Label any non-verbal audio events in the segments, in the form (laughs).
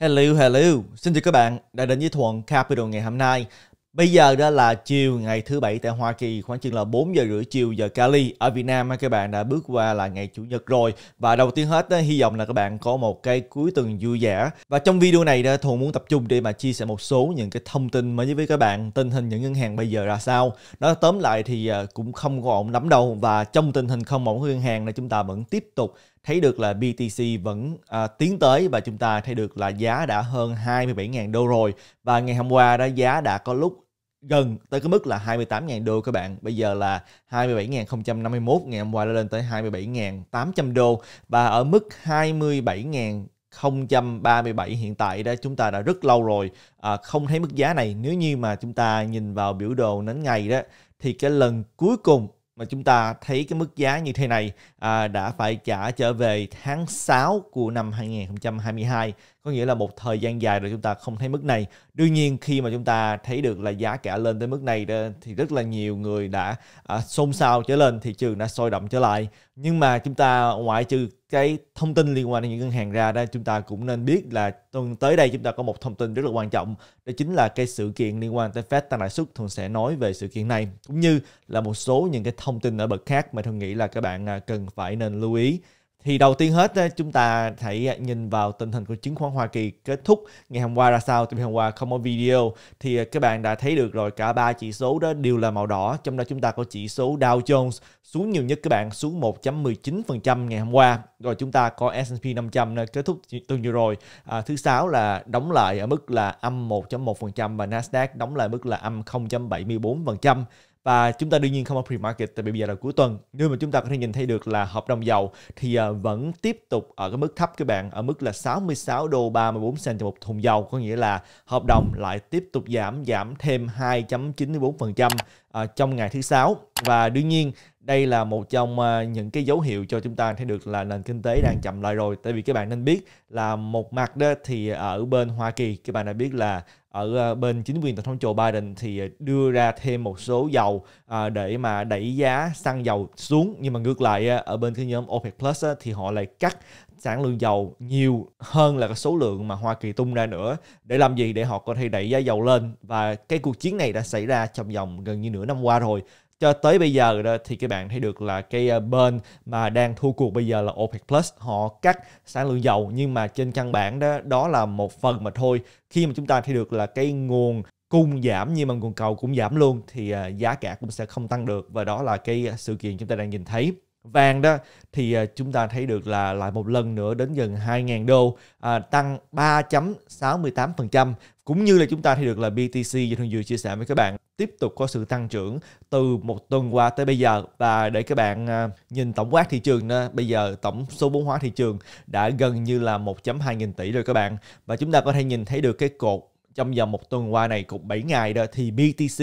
Hello, hello. Xin chào các bạn đã đến với Thuận Capital ngày hôm nay. Bây giờ đó là chiều ngày thứ bảy tại Hoa Kỳ khoảng chừng là 4 giờ rưỡi chiều giờ Cali ở Việt Nam các bạn đã bước qua là ngày chủ nhật rồi và đầu tiên hết hy vọng là các bạn có một cái cuối tuần vui vẻ và trong video này đó Thuận muốn tập trung để mà chia sẻ một số những cái thông tin mới với các bạn tình hình những ngân hàng bây giờ ra sao Nó tóm lại thì ờ, cũng không có ổn lắm đâu và trong tình hình không ổn của ngân hàng là chúng ta vẫn tiếp tục thấy được là BTC vẫn à, tiến tới và chúng ta thấy được là giá đã hơn 27.000 đô rồi và ngày hôm qua đó giá đã có lúc gần tới cái mức là 28.000 đô các bạn. Bây giờ là 27.051, ngày hôm qua đã lên tới 27.800 đô và ở mức 27 037 hiện tại đó chúng ta đã rất lâu rồi à, không thấy mức giá này nếu như mà chúng ta nhìn vào biểu đồ nến ngày đó thì cái lần cuối cùng mà chúng ta thấy cái mức giá như thế này à, đã phải trả trở về tháng 6 của năm 2022 có nghĩa là một thời gian dài rồi chúng ta không thấy mức này đương nhiên khi mà chúng ta thấy được là giá cả lên tới mức này thì rất là nhiều người đã à, xôn xao trở lên thị trường đã sôi động trở lại nhưng mà chúng ta ngoại trừ cái thông tin liên quan đến những ngân hàng ra đó chúng ta cũng nên biết là tuần tới đây chúng ta có một thông tin rất là quan trọng đó chính là cái sự kiện liên quan tới Fed tăng lãi suất thường sẽ nói về sự kiện này cũng như là một số những cái thông tin ở bậc khác mà tôi nghĩ là các bạn à, cần phải nên lưu ý thì đầu tiên hết chúng ta hãy à, nhìn vào tình hình của chứng khoán Hoa Kỳ kết thúc ngày hôm qua ra sao. Từ hôm qua không có video thì à, các bạn đã thấy được rồi cả ba chỉ số đó đều là màu đỏ. Trong đó chúng ta có chỉ số Dow Jones xuống nhiều nhất các bạn xuống 1.19% ngày hôm qua. Rồi chúng ta có S&P 500 kết thúc tuần vừa rồi. À, thứ sáu là đóng lại ở mức là âm 1.1% và Nasdaq đóng lại mức là âm 0.74% và chúng ta đương nhiên không ở pre-market tại vì bây giờ là cuối tuần nhưng mà chúng ta có thể nhìn thấy được là hợp đồng dầu thì à, vẫn tiếp tục ở cái mức thấp các bạn ở mức là 66 đô 34 cent cho một thùng dầu có nghĩa là hợp đồng lại tiếp tục giảm giảm thêm 2.94% à, trong ngày thứ sáu và đương nhiên đây là một trong à, những cái dấu hiệu cho chúng ta thấy được là nền kinh tế đang chậm lại rồi tại vì các bạn nên biết là một mặt đó thì ở bên Hoa Kỳ các bạn đã biết là ở ờ, bên chính quyền tổng thống Joe Biden thì ờ, đưa ra thêm một số dầu ờ, để mà đẩy giá xăng dầu xuống nhưng mà ngược lại ở bên cái nhóm OPEC Plus thì họ lại cắt sản lượng dầu nhiều hơn là cái số lượng mà Hoa Kỳ tung ra nữa để làm gì để họ có thể đẩy giá dầu lên và cái cuộc chiến này đã xảy ra trong vòng gần như nửa năm qua rồi cho tới bây giờ đó thì các bạn thấy được là cái ờ, bên mà đang thua cuộc bây giờ là OPEC Plus họ cắt sản lượng dầu nhưng mà trên căn bản đó đó là một phần mà thôi khi mà chúng ta thấy được là cái nguồn cung giảm nhưng mà nguồn cầu cũng giảm luôn thì ờ, giá cả cũng sẽ không tăng được và đó là cái sự kiện chúng ta đang nhìn thấy vàng đó thì à, chúng ta thấy được là lại một lần nữa đến gần 2.000 đô à, tăng 3.68% cũng như là chúng ta thấy được là BTC như thường vừa chia sẻ với các bạn tiếp tục có sự tăng trưởng từ một tuần qua tới bây giờ và để các bạn à, nhìn tổng quát thị trường đó, bây giờ tổng số vốn hóa thị trường đã gần như là 1.2 nghìn tỷ rồi các bạn và chúng ta có thể nhìn thấy được cái cột trong vòng một tuần qua này cũng 7 ngày đó thì BTC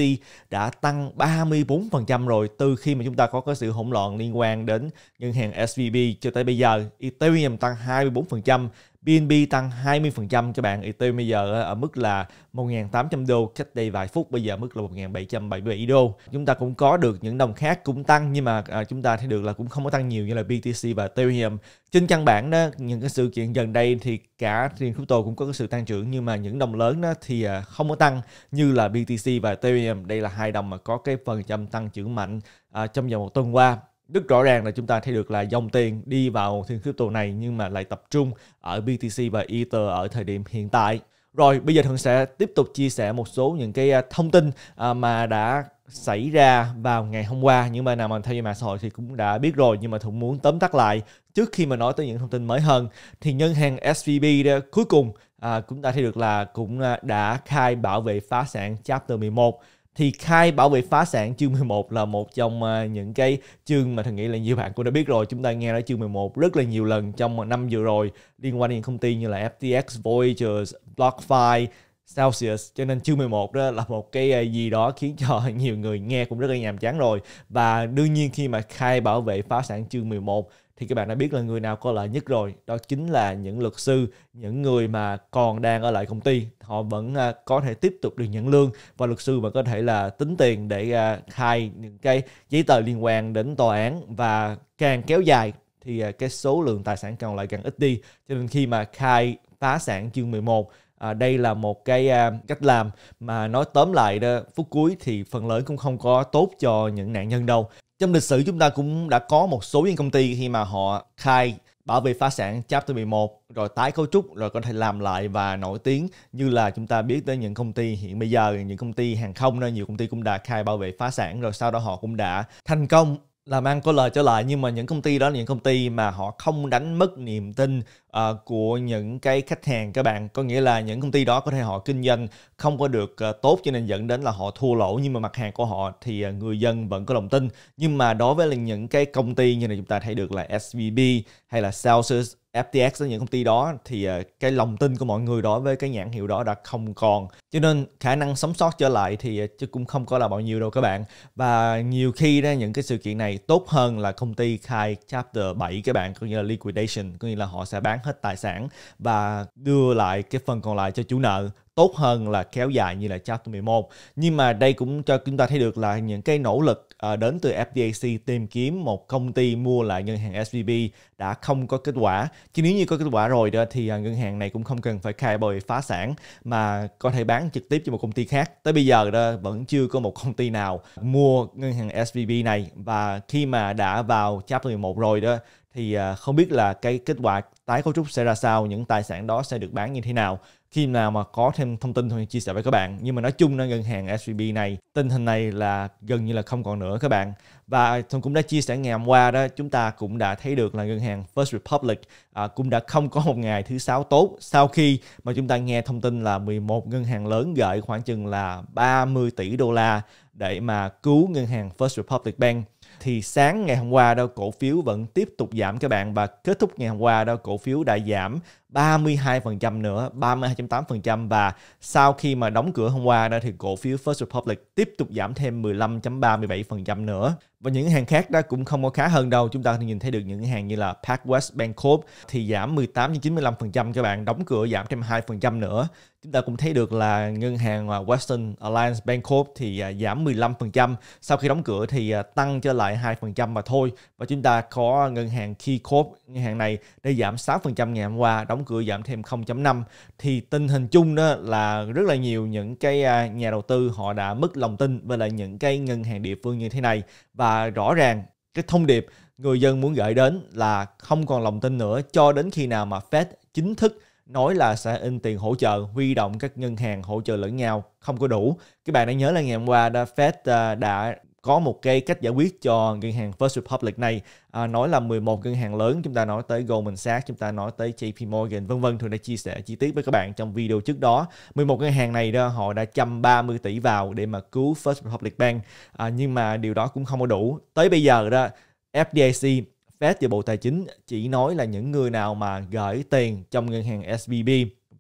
đã tăng 34% rồi từ khi mà chúng ta có cái sự hỗn loạn liên quan đến ngân hàng SVB cho tới bây giờ Ethereum tăng 24% BNB tăng 20% các bạn. Ethereum bây giờ ờ, ở mức là 1.800 đô, cách đây vài phút bây giờ mức là 1.777 đô. Chúng ta cũng có được những đồng khác cũng tăng nhưng mà à, chúng ta thấy được là cũng không có tăng nhiều như là BTC và Ethereum. Trên căn bản đó, những cái sự kiện gần đây thì cả riêng crypto cũng có cái sự tăng trưởng nhưng mà những đồng lớn đó thì à, không có tăng như là BTC và Ethereum. Đây là hai đồng mà có cái phần trăm tăng trưởng mạnh à, trong vòng một tuần qua rất rõ ràng là chúng ta thấy được là dòng tiền đi vào thiên crypto này nhưng mà lại tập trung ở BTC và Ether ở thời điểm hiện tại. Rồi bây giờ Thuận sẽ tiếp tục chia sẻ một số những cái à, thông tin à, mà đã xảy ra vào ngày hôm qua Nhưng mà nào mà theo dõi mạng xã hội thì cũng đã biết rồi nhưng mà Thuận muốn tóm tắt lại trước khi mà nói tới những thông tin mới hơn thì ngân hàng SVB đó, cuối cùng à, cũng đã thấy được là cũng à, đã khai bảo vệ phá sản chapter 11 thì khai bảo vệ phá sản chương 11 là một trong ờ, những cái chương mà thằng nghĩ là nhiều bạn cũng đã biết rồi chúng ta nghe nói chương 11 rất là nhiều lần trong năm vừa rồi liên quan đến công ty như là FTX, Voyagers, BlockFi, Celsius cho nên chương 11 đó là một cái ờ, gì đó khiến cho (laughs) nhiều người nghe cũng rất là nhàm chán rồi và đương nhiên khi mà khai bảo vệ phá sản chương 11 thì các bạn đã biết là người nào có lợi nhất rồi đó chính là những luật sư những người mà còn đang ở lại công ty họ vẫn à, có thể tiếp tục được nhận lương và luật sư vẫn có thể là tính tiền để à, khai những cái giấy tờ liên quan đến tòa án và càng kéo dài thì à, cái số lượng tài sản còn lại càng ít đi cho nên khi mà khai phá sản chương 11 à, đây là một cái à, cách làm mà nói tóm lại đó phút cuối thì phần lớn cũng không có tốt cho những nạn nhân đâu trong lịch sử chúng ta cũng đã có một số những công ty khi mà họ khai bảo vệ phá sản chapter 11 rồi tái cấu trúc rồi có thể làm lại và nổi tiếng như là chúng ta biết tới những công ty hiện bây giờ những công ty hàng không nên nhiều công ty cũng đã khai bảo vệ phá sản rồi sau đó họ cũng đã thành công làm ăn có lời trở lại nhưng mà những công ty đó là những công ty mà họ không đánh mất niềm tin uh, của những cái khách hàng các bạn có nghĩa là những công ty đó có thể họ kinh doanh không có được uh, tốt cho nên dẫn đến là họ thua lỗ nhưng mà mặt hàng của họ thì uh, người dân vẫn có lòng tin nhưng mà đối với là những cái công ty như là chúng ta thấy được là SVB hay là Celsius FTX những công ty đó thì ờ, cái lòng tin của mọi người đó với cái nhãn hiệu đó đã không còn cho nên khả năng sống sót trở lại thì ờ, chứ cũng không có là bao nhiêu đâu các bạn và nhiều khi ra những cái sự kiện này tốt hơn là công ty khai chapter 7 các bạn có nghĩa là liquidation có nghĩa là họ sẽ bán hết tài sản và đưa lại cái phần còn lại cho chủ nợ tốt hơn là kéo dài như là chapter 11 nhưng mà đây cũng cho chúng ta thấy được là những cái nỗ lực ờ, đến từ FDIC tìm kiếm một công ty mua lại ngân hàng SVB đã không có kết quả chứ nếu như có kết quả rồi đó thì ờ, ngân hàng này cũng không cần phải khai bồi phá sản mà có thể bán trực tiếp cho một công ty khác tới bây giờ đó vẫn chưa có một công ty nào mua ngân hàng SVB này và khi mà đã vào chapter 11 rồi đó thì à, không biết là cái kết quả tái cấu trúc sẽ ra sao những tài sản đó sẽ được bán như thế nào khi nào mà có thêm thông tin thì chia sẻ với các bạn nhưng mà nói chung là ngân hàng SVB này tình hình này là gần như là không còn nữa các bạn và thông cũng đã chia sẻ ngày hôm qua đó chúng ta cũng đã thấy được là ngân hàng First Republic à, cũng đã không có một ngày thứ sáu tốt sau khi mà chúng ta nghe thông tin là 11 ngân hàng lớn gửi khoảng chừng là 30 tỷ đô la để mà cứu ngân hàng First Republic Bank thì sáng ngày hôm qua đó cổ phiếu vẫn tiếp tục giảm các bạn và kết thúc ngày hôm qua đó cổ phiếu đã giảm 32% nữa, 32.8% và sau khi mà đóng cửa hôm qua đó thì cổ phiếu First Republic tiếp tục giảm thêm 15.37% nữa. Và những hàng khác đó cũng không có khá hơn đâu. Chúng ta nhìn thấy được những hàng như là PacWest Bancorp thì giảm 18.95% các bạn, đóng cửa giảm thêm 2% nữa. Chúng ta cũng thấy được là ngân hàng à, Western Alliance Bancorp thì à, giảm 15%, sau khi đóng cửa thì à, tăng trở lại 2% mà thôi. Và chúng ta có ngân hàng KeyCorp, ngân hàng này đã giảm 6% ngày hôm qua, đóng đóng cửa giảm thêm 0.5 thì tình hình chung đó là rất là nhiều những cái à, nhà đầu tư họ đã mất lòng tin với là những cái ngân hàng địa phương như thế này và rõ ràng cái thông điệp người dân muốn gửi đến là không còn lòng tin nữa cho đến khi nào mà Fed chính thức nói là sẽ in tiền hỗ trợ huy động các ngân hàng hỗ trợ lẫn nhau không có đủ các bạn đã nhớ là ngày hôm qua à, đã Fed đã có một cái cách giải quyết cho ngân hàng First Republic này à, nói là 11 ngân hàng lớn chúng ta nói tới Goldman Sachs chúng ta nói tới JP Morgan vân vân thường đã chia sẻ chi tiết với các bạn trong video trước đó 11 ngân hàng này đó họ đã 130 tỷ vào để mà cứu First Republic Bank à, nhưng mà điều đó cũng không có đủ tới bây giờ đó FDIC Fed và Bộ Tài chính chỉ nói là những người nào mà gửi tiền trong ngân hàng SVB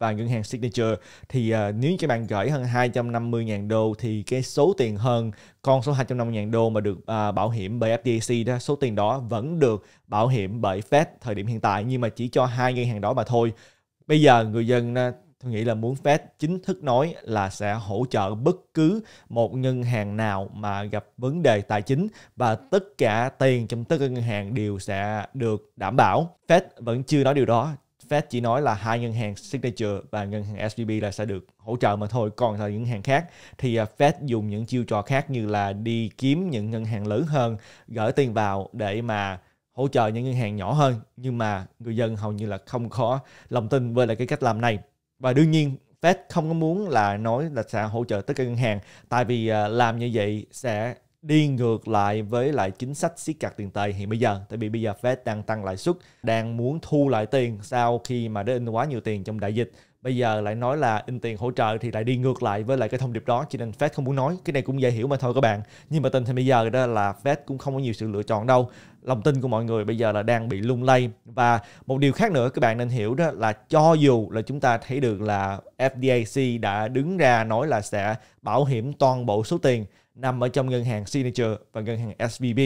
và ngân hàng Signature thì uh, nếu như các bạn gửi hơn 250.000 đô thì cái số tiền hơn con số 250.000 đô mà được uh, bảo hiểm bởi FDIC đó số tiền đó vẫn được bảo hiểm bởi Fed thời điểm hiện tại nhưng mà chỉ cho hai ngân hàng đó mà thôi bây giờ người dân uh, tôi nghĩ là muốn Fed chính thức nói là sẽ hỗ trợ bất cứ một ngân hàng nào mà gặp vấn đề tài chính và tất cả tiền trong tất cả ngân hàng đều sẽ được đảm bảo. Fed vẫn chưa nói điều đó, Fed chỉ nói là hai ngân hàng Signature và ngân hàng SVB là sẽ được hỗ trợ mà thôi. Còn là những hàng khác thì à, Fed dùng những chiêu trò khác như là đi kiếm những ngân hàng lớn hơn, gửi tiền vào để mà hỗ trợ những ngân hàng nhỏ hơn. Nhưng mà người dân hầu như là không có lòng tin với lại cái cách làm này. Và đương nhiên Fed không có muốn là nói là sẽ hỗ trợ tất cả ngân hàng tại vì à, làm như vậy sẽ đi ngược lại với lại chính sách siết chặt tiền tệ hiện bây giờ tại vì bây giờ Fed đang tăng lãi suất đang muốn thu lại tiền sau khi mà đã in quá nhiều tiền trong đại dịch bây giờ lại nói là in tiền hỗ trợ thì lại đi ngược lại với lại cái thông điệp đó cho nên Fed không muốn nói cái này cũng dễ hiểu mà thôi các bạn nhưng mà tình hình bây giờ đó là Fed cũng không có nhiều sự lựa chọn đâu lòng tin của mọi người bây giờ là đang bị lung lay và một điều khác nữa các bạn nên hiểu đó là cho dù là chúng ta thấy được là FDIC đã đứng ra nói là sẽ bảo hiểm toàn bộ số tiền nằm ở trong ngân hàng Signature và ngân hàng SVB.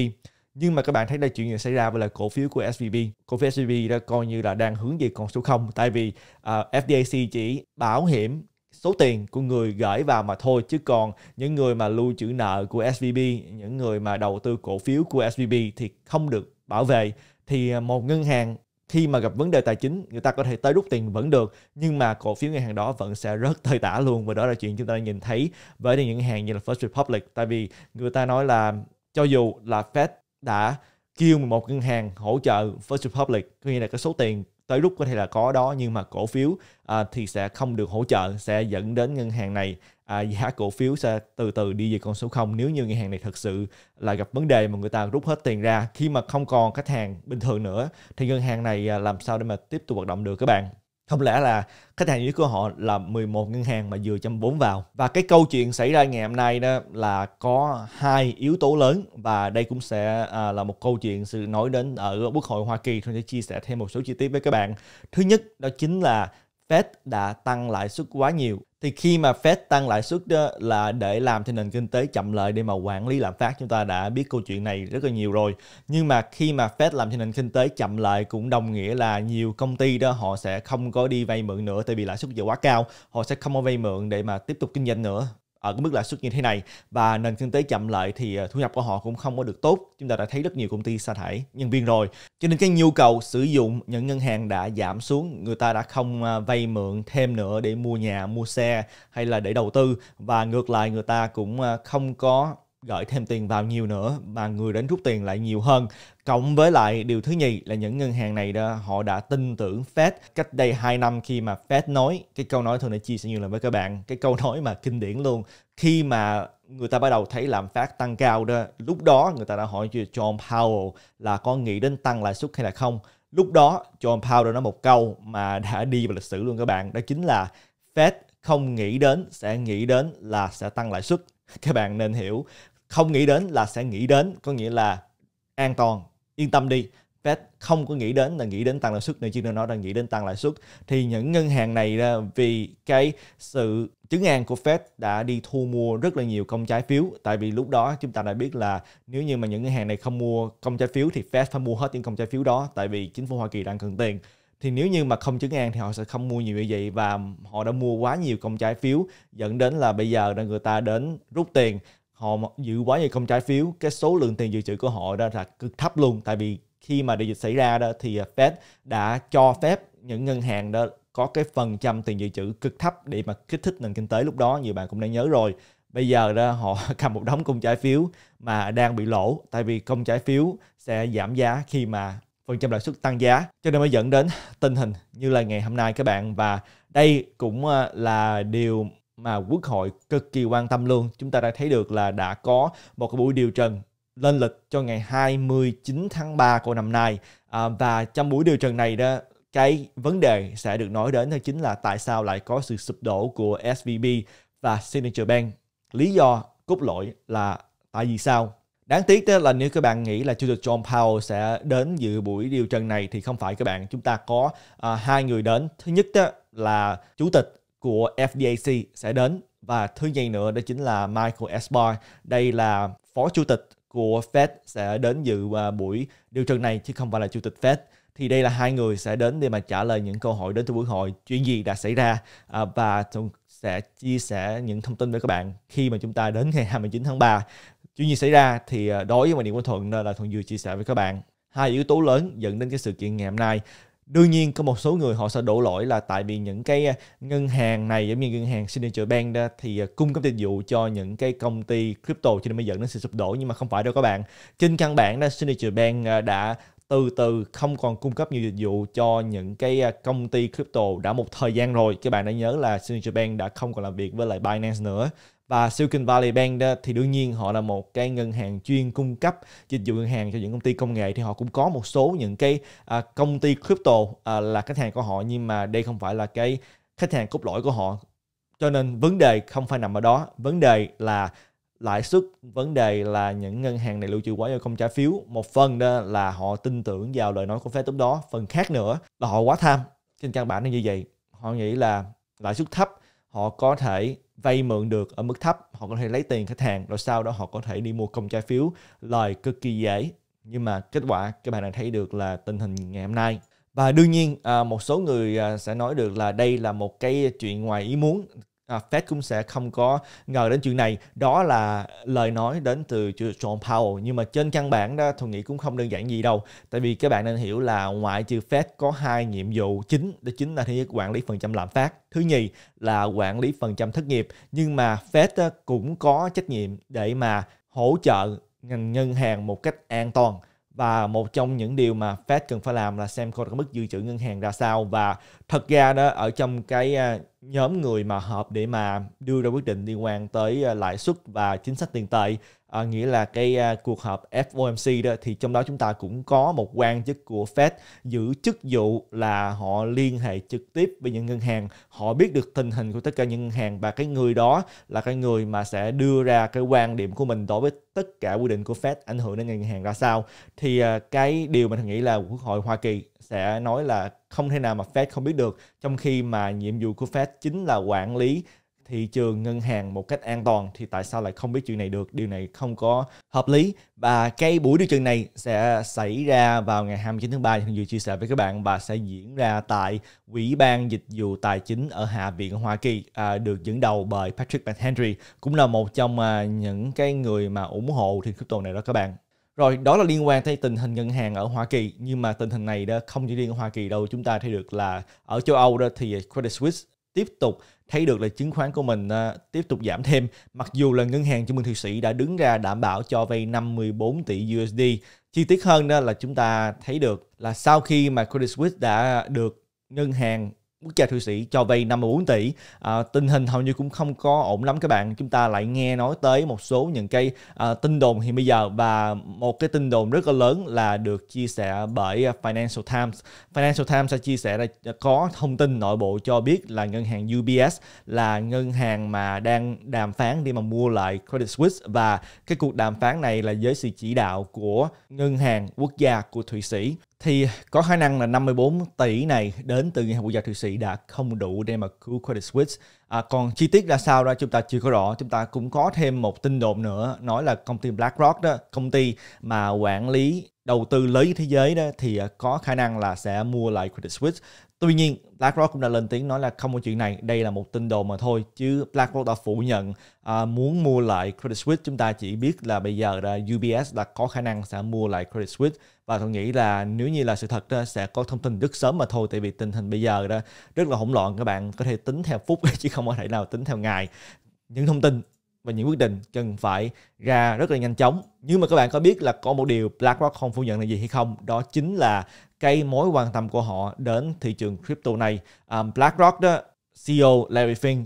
Nhưng mà các bạn thấy đây chuyện gì xảy ra với là cổ phiếu của SVB. Cổ phiếu SVB đã coi như là đang hướng về con số 0 tại vì uh, à, FDIC chỉ bảo hiểm số tiền của người gửi vào mà thôi chứ còn những người mà lưu trữ nợ của SVB, những người mà đầu tư cổ phiếu của SVB thì không được bảo vệ thì à, một ngân hàng khi mà gặp vấn đề tài chính người ta có thể tới rút tiền vẫn được nhưng mà cổ phiếu ngân hàng đó vẫn sẽ rớt tơi tả luôn và đó là chuyện chúng ta đã nhìn thấy với những ngân hàng như là First Republic tại vì người ta nói là cho dù là Fed đã kêu một ngân hàng hỗ trợ First Republic có nghĩa là cái số tiền tới rút có thể là có đó nhưng mà cổ phiếu à, thì sẽ không được hỗ trợ sẽ dẫn đến ngân hàng này à, giá cổ phiếu sẽ từ từ đi về con số 0 nếu như ngân hàng này thật sự là gặp vấn đề mà người ta rút hết tiền ra khi mà không còn khách hàng bình thường nữa thì ngân hàng này à, làm sao để mà tiếp tục hoạt động được các bạn không lẽ là khách hàng dưới của họ là 11 ngân hàng mà vừa chăm vốn vào và cái câu chuyện xảy ra ngày hôm nay đó là có hai yếu tố lớn và đây cũng sẽ à, là một câu chuyện sự nói đến ở quốc hội Hoa Kỳ tôi sẽ chia sẻ thêm một số chi tiết với các bạn thứ nhất đó chính là Fed đã tăng lãi suất quá nhiều thì khi mà Fed tăng lãi suất đó ờ, là để làm cho nền kinh tế chậm lại để mà quản lý lạm phát chúng ta đã biết câu chuyện này rất là nhiều rồi nhưng mà khi mà Fed làm cho nền kinh tế chậm lại cũng đồng nghĩa là nhiều công ty đó họ sẽ không có đi vay mượn nữa tại vì lãi suất giờ quá cao họ sẽ không có vay mượn để mà tiếp tục kinh doanh nữa ở cái mức lãi suất như thế này và nền kinh tế chậm lại thì ờ, thu nhập của họ cũng không có được tốt. Chúng ta đã thấy rất nhiều công ty sa thải nhân viên rồi. Cho nên cái nhu cầu sử dụng những ngân hàng đã giảm xuống, người ta đã không ờ, vay mượn thêm nữa để mua nhà, mua xe hay là để đầu tư và ngược lại người ta cũng ờ, không có gửi thêm tiền vào nhiều nữa mà người đến rút tiền lại nhiều hơn. Cộng với lại điều thứ nhì là những ngân hàng này đó họ đã tin tưởng Fed cách đây 2 năm khi mà Fed nói cái câu nói thường đã chia sẻ nhiều lần với các bạn, cái câu nói mà kinh điển luôn. Khi mà người ta bắt đầu thấy lạm phát tăng cao đó, lúc đó người ta đã hỏi cho John Powell là có nghĩ đến tăng lãi suất hay là không. Lúc đó John Powell đã nói một câu mà đã đi vào lịch sử luôn các bạn, đó chính là Fed không nghĩ đến sẽ nghĩ đến là sẽ tăng lãi suất (laughs) các bạn nên hiểu không nghĩ đến là sẽ nghĩ đến có nghĩa là an toàn yên tâm đi Fed không có nghĩ đến là nghĩ đến tăng lãi suất nữa chứ nó đang nghĩ đến tăng lãi suất thì những ngân hàng này vì cái sự chứng an của Fed đã đi thu mua rất là nhiều công trái phiếu tại vì lúc đó chúng ta đã biết là nếu như mà những ngân hàng này không mua công trái phiếu thì Fed phải mua hết những công trái phiếu đó tại vì chính phủ Hoa Kỳ đang cần tiền thì nếu như mà không chứng an thì họ sẽ không mua nhiều như vậy và họ đã mua quá nhiều công trái phiếu dẫn đến là bây giờ là người ta đến rút tiền họ dự quá nhiều công trái phiếu cái số lượng tiền dự trữ của họ đó là cực thấp luôn tại vì khi mà đại dịch xảy ra đó thì à, Fed đã cho phép những ngân hàng đó có cái phần trăm tiền dự trữ cực thấp để mà kích thích nền kinh tế lúc đó nhiều bạn cũng đã nhớ rồi bây giờ đó họ (laughs) cầm một đống công trái phiếu mà đang bị lỗ tại vì công trái phiếu sẽ giảm giá khi mà phần trăm lãi suất tăng giá cho nên mới dẫn đến tình hình như là ngày hôm nay các bạn và đây cũng à, là điều mà quốc hội cực kỳ quan tâm luôn. Chúng ta đã thấy được là đã có một cái buổi điều trần lên lịch cho ngày 29 tháng 3 của năm nay à, và trong buổi điều trần này đó cái vấn đề sẽ được nói đến đó chính là tại sao lại có sự sụp đổ của SVB và Signature Bank. Lý do cốt lỗi là tại vì sao? Đáng tiếc đó là nếu các bạn nghĩ là Chủ tịch John Powell sẽ đến dự buổi điều trần này thì không phải các bạn. Chúng ta có à, hai người đến. Thứ nhất đó là Chủ tịch của FDIC sẽ đến và thứ nhì nữa đó chính là Michael Esbar. Đây là phó chủ tịch của Fed sẽ đến dự à, buổi điều trần này chứ không phải là chủ tịch Fed. Thì đây là hai người sẽ đến để mà trả lời những câu hỏi đến từ buổi hội chuyện gì đã xảy ra à, và sẽ chia sẻ những thông tin với các bạn khi mà chúng ta đến ngày 29 tháng 3. Chuyện gì xảy ra thì à, đối với quan điểm của Thuận là Thuận vừa chia sẻ với các bạn hai yếu tố lớn dẫn đến cái sự kiện ngày hôm nay đương nhiên có một số người họ sẽ đổ lỗi là tại vì những cái à, ngân hàng này giống như ngân hàng Signature Bank đó thì à, cung cấp dịch vụ cho những cái công ty crypto cho nên mới dẫn đến sự sụp đổ nhưng mà không phải đâu các bạn trên căn bản đó Signature Bank à, đã từ từ không còn cung cấp nhiều dịch vụ cho những cái công ty crypto đã một thời gian rồi các bạn đã nhớ là Signature Bank đã không còn làm việc với lại Binance nữa và Silicon Valley Bank đó thì đương nhiên họ là một cái ngân hàng chuyên cung cấp dịch vụ ngân hàng cho những công ty công nghệ thì họ cũng có một số những cái à, công ty crypto à, là khách hàng của họ nhưng mà đây không phải là cái khách hàng cốt lõi của họ cho nên vấn đề không phải nằm ở đó vấn đề là lãi suất vấn đề là những ngân hàng này lưu trữ quá nhiều không trả phiếu một phần đó là họ tin tưởng vào lời nói của Fed lúc đó phần khác nữa là họ quá tham trên căn bản là như vậy họ nghĩ là lãi suất thấp họ có thể vay mượn được ở mức thấp họ có thể lấy tiền khách hàng rồi sau đó họ có thể đi mua công trái phiếu lời cực kỳ dễ nhưng mà kết quả các bạn đã thấy được là tình hình ngày hôm nay và đương nhiên à, một số người à, sẽ nói được là đây là một cái chuyện ngoài ý muốn à, Fed cũng sẽ không có ngờ đến chuyện này đó là lời nói đến từ John Powell nhưng mà trên căn bản đó tôi nghĩ cũng không đơn giản gì đâu tại vì các bạn nên hiểu là ngoại trừ Fed có hai nhiệm vụ chính đó chính là thứ nhất quản lý phần trăm lạm phát thứ nhì là quản lý phần trăm thất nghiệp nhưng mà Fed cũng có trách nhiệm để mà hỗ trợ ngành ngân hàng một cách an toàn và một trong những điều mà Fed cần phải làm là xem coi có mức dự trữ ngân hàng ra sao và thật ra đó ở trong cái à, nhóm người mà họp để mà đưa ra quyết định liên quan tới ờ, lãi suất và chính sách tiền tệ à, nghĩa là cái ờ, cuộc họp FOMC đó thì trong đó chúng ta cũng có một quan chức của Fed giữ chức vụ là họ liên hệ trực tiếp với những ngân hàng họ biết được tình hình của tất cả những ngân hàng và cái người đó là cái người mà sẽ đưa ra cái quan điểm của mình đối với tất cả quy định của Fed ảnh hưởng đến ngân hàng ra sao thì cái điều mình nghĩ là Quốc hội Hoa Kỳ sẽ nói là không thể nào mà Fed không biết được trong khi mà nhiệm vụ của Fed chính là quản lý thị trường ngân hàng một cách an toàn thì tại sao lại không biết chuyện này được điều này không có hợp lý và cái buổi điều trần này sẽ xảy ra vào ngày 29 tháng 3 thì vừa chia sẻ với các bạn và sẽ diễn ra tại Ủy ban Dịch vụ Tài chính ở Hạ viện Hoa Kỳ à, được dẫn đầu bởi Patrick McHenry cũng là một trong à, những cái người mà ủng hộ thị crypto này đó các bạn rồi đó là liên quan tới tình hình ngân hàng ở Hoa Kỳ nhưng mà tình hình này đó không chỉ riêng ở Hoa Kỳ đâu chúng ta thấy được là ở châu Âu đó thì Credit Suisse tiếp tục thấy được là chứng khoán của mình ờ, tiếp tục giảm thêm mặc dù là ngân hàng chứng minh thụy sĩ đã đứng ra đảm bảo cho vay 54 tỷ USD chi tiết hơn đó là chúng ta thấy được là sau khi mà Credit Suisse đã được ngân hàng quốc gia Thụy Sĩ cho vay 54 tỷ. À, tình hình hầu như cũng không có ổn lắm các bạn. Chúng ta lại nghe nói tới một số những cái à, tin đồn hiện bây giờ và một cái tin đồn rất là lớn là được chia sẻ bởi Financial Times. Financial Times sẽ chia sẻ là có thông tin nội bộ cho biết là ngân hàng UBS là ngân hàng mà đang đàm phán để mà mua lại Credit Suisse và cái cuộc đàm phán này là dưới sự chỉ đạo của ngân hàng quốc gia của Thụy Sĩ thì có khả năng là 54 tỷ này đến từ ngân hàng quốc gia Thụy Sĩ đã không đủ để mà cứu Credit Suisse. À, còn chi tiết ra sao ra chúng ta chưa có rõ. Chúng ta cũng có thêm một tin đồn nữa nói là công ty BlackRock đó, công ty mà quản lý đầu tư lớn thế giới đó thì à, có khả năng là sẽ mua lại Credit Suisse. Tuy nhiên BlackRock cũng đã lên tiếng nói là không có chuyện này, đây là một tin đồn mà thôi chứ BlackRock đã phủ nhận à, muốn mua lại Credit Suisse. Chúng ta chỉ biết là bây giờ là UBS là có khả năng sẽ mua lại Credit Suisse và tôi nghĩ là nếu như là sự thật đó, sẽ có thông tin rất sớm mà thôi tại vì tình hình bây giờ đó rất là hỗn loạn các bạn có thể tính theo phút (laughs) chứ không có thể nào tính theo ngày những thông tin và những quyết định cần phải ra rất là nhanh chóng nhưng mà các bạn có biết là có một điều BlackRock không phủ nhận là gì hay không đó chính là cái mối quan tâm của họ đến thị trường crypto này um, BlackRock đó CEO Larry Fink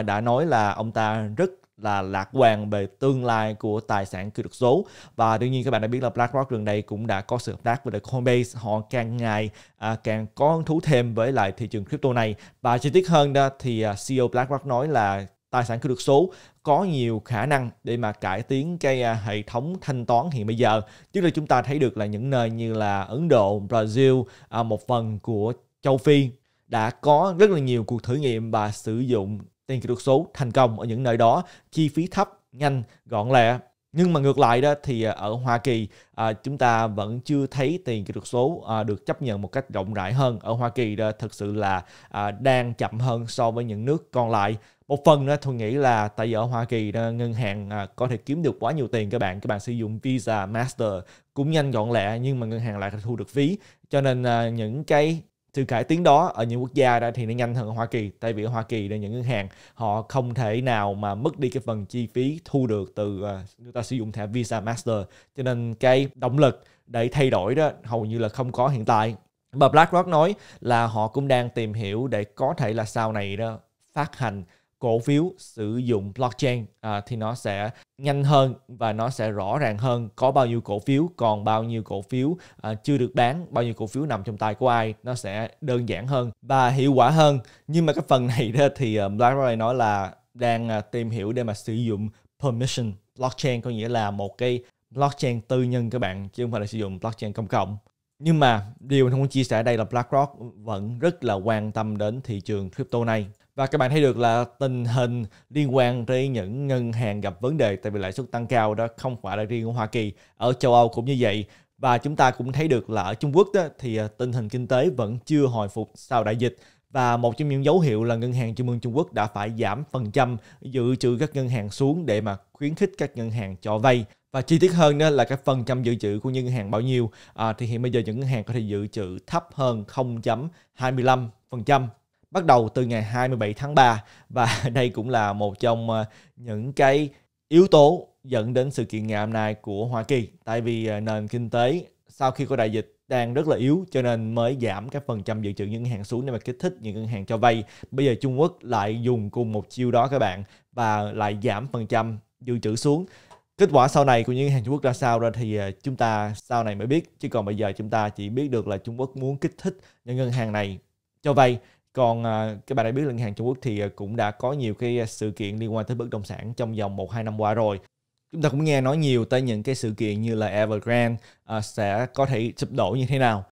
uh, đã nói là ông ta rất là lạc quan về tương lai của tài sản kỹ thuật số và đương nhiên các bạn đã biết là BlackRock gần đây cũng đã có sự hợp tác với lại Coinbase họ càng ngày à, càng có hứng thú thêm với lại thị trường crypto này và chi tiết hơn đó thì à, CEO BlackRock nói là tài sản kỹ thuật số có nhiều khả năng để mà cải tiến cái à, hệ thống thanh toán hiện bây giờ chứ là chúng ta thấy được là những nơi như là Ấn Độ, Brazil, à, một phần của châu Phi đã có rất là nhiều cuộc thử nghiệm và sử dụng tiền kỹ thuật số thành công ở những nơi đó chi phí thấp nhanh gọn lẹ nhưng mà ngược lại đó thì ở Hoa Kỳ à, chúng ta vẫn chưa thấy tiền kỹ thuật số à, được chấp nhận một cách rộng rãi hơn ở Hoa Kỳ đó thực sự là à, đang chậm hơn so với những nước còn lại một phần đó tôi nghĩ là tại vì ở Hoa Kỳ đó, ngân hàng à, có thể kiếm được quá nhiều tiền các bạn các bạn sử dụng Visa Master cũng nhanh gọn lẹ nhưng mà ngân hàng lại thu được phí cho nên à, những cái sự cải tiến đó ở những quốc gia đó thì nó nhanh hơn ở Hoa Kỳ tại vì ở Hoa Kỳ là những ngân hàng họ không thể nào mà mất đi cái phần chi phí thu được từ à, người ta sử dụng thẻ Visa Master cho nên cái động lực để thay đổi đó hầu như là không có hiện tại và BlackRock nói là họ cũng đang tìm hiểu để có thể là sau này đó phát hành cổ phiếu sử dụng blockchain à, thì nó sẽ nhanh hơn và nó sẽ rõ ràng hơn có bao nhiêu cổ phiếu còn bao nhiêu cổ phiếu à, chưa được bán bao nhiêu cổ phiếu nằm trong tay của ai nó sẽ đơn giản hơn và hiệu quả hơn nhưng mà cái phần này đó thì à, BlackRock nói là đang à, tìm hiểu để mà sử dụng permission blockchain có nghĩa là một cái blockchain tư nhân các bạn chứ không phải là sử dụng blockchain công cộng nhưng mà điều mình không chia sẻ đây là BlackRock vẫn rất là quan tâm đến thị trường crypto này và các bạn thấy được là tình hình liên quan tới những ngân hàng gặp vấn đề tại vì lãi suất tăng cao đó không phải là riêng của Hoa Kỳ, ở châu Âu cũng như vậy. Và chúng ta cũng thấy được là ở Trung Quốc đó, thì à, tình hình kinh tế vẫn chưa hồi phục sau đại dịch và một trong những dấu hiệu là ngân hàng trung ương Trung Quốc đã phải giảm phần trăm dự trữ các ngân hàng xuống để mà khuyến khích các ngân hàng cho vay và chi tiết hơn đó là cái phần trăm dự trữ của ngân hàng bao nhiêu à, thì hiện bây giờ những ngân hàng có thể dự trữ thấp hơn 0.25% bắt đầu từ ngày 27 tháng 3 và (laughs) đây cũng là một trong ờ, những cái yếu tố dẫn đến sự kiện ngày hôm nay của Hoa Kỳ tại vì ờ, nền kinh tế sau khi có đại dịch đang rất là yếu cho nên mới giảm các phần trăm dự trữ ngân hàng xuống để mà kích thích những ngân hàng cho vay. Bây giờ Trung Quốc lại dùng cùng một chiêu đó các bạn và lại giảm phần trăm dự trữ xuống. Kết quả sau này của những ngân hàng Trung Quốc ra sao ra thì ờ, chúng ta sau này mới biết chứ còn bây giờ chúng ta chỉ biết được là Trung Quốc muốn kích thích những ngân hàng này cho vay còn à, các bạn đã biết là ngân hàng Trung Quốc thì à, cũng đã có nhiều cái à, sự kiện liên quan tới bất động sản trong vòng 1-2 năm qua rồi chúng ta cũng nghe nói nhiều tới những cái sự kiện như là Evergrande uh, sẽ có thể sụp đổ như thế nào